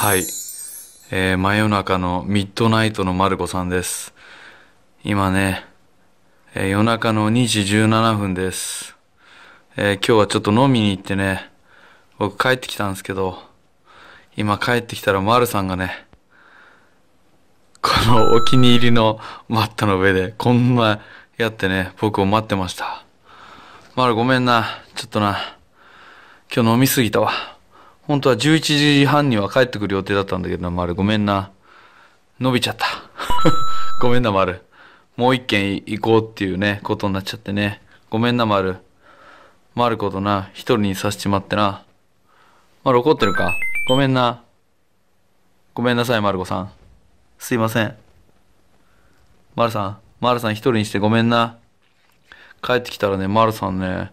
はい。えー、真夜中のミッドナイトのマルコさんです。今ね、えー、夜中の2時17分です。えー、今日はちょっと飲みに行ってね、僕帰ってきたんですけど、今帰ってきたらマルさんがね、このお気に入りのマットの上でこんなやってね、僕を待ってました。マルごめんな。ちょっとな。今日飲みすぎたわ。本当は11時半には帰ってくる予定だったんだけど丸。ごめんな。伸びちゃった。ごめんな、丸。もう一軒行こうっていうね、ことになっちゃってね。ごめんな、丸。丸ことな、一人にさせちまってな。丸怒ってるかごめんな。ごめんなさい、丸子さん。すいません。丸さん、丸さん一人にしてごめんな。帰ってきたらね、丸さんね、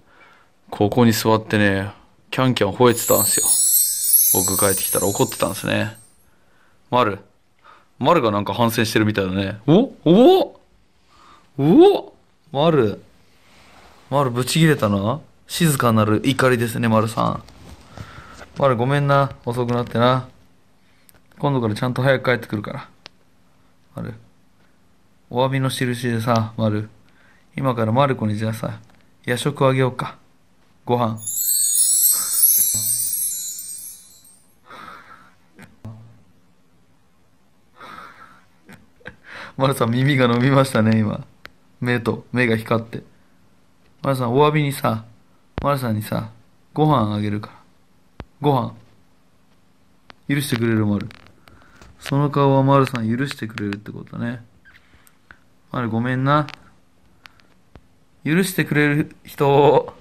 ここに座ってね、キャンキャン吠えてたんですよ。僕帰ってきたら怒ってたんですね。丸。丸がなんか反省してるみたいだね。おおお丸。丸ぶち切れたな。静かなる怒りですね、丸さん。丸ごめんな。遅くなってな。今度からちゃんと早く帰ってくるから。丸。お詫びの印でさ、丸。今から丸子にじゃあさ、夜食あげようか。ご飯。マルさん耳が伸びましたね、今。目と、目が光って。マルさん、お詫びにさ、マルさんにさ、ご飯あげるから。ご飯。許してくれるマル。その顔はマルさん許してくれるってことね。マルごめんな。許してくれる人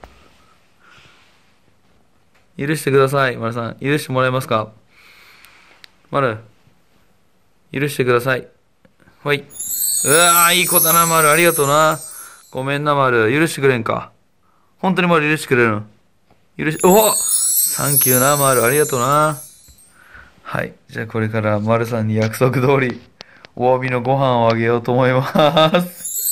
許してください、マルさん。許してもらえますかマル、許してください。はい。うわあ、いい子だな、丸。ありがとうな。ごめんな、丸。許してくれんか。本当に丸許してくれるの許し、おおサンキューな、丸。ありがとうな。はい。じゃあこれからルさんに約束通り、お詫びのご飯をあげようと思います。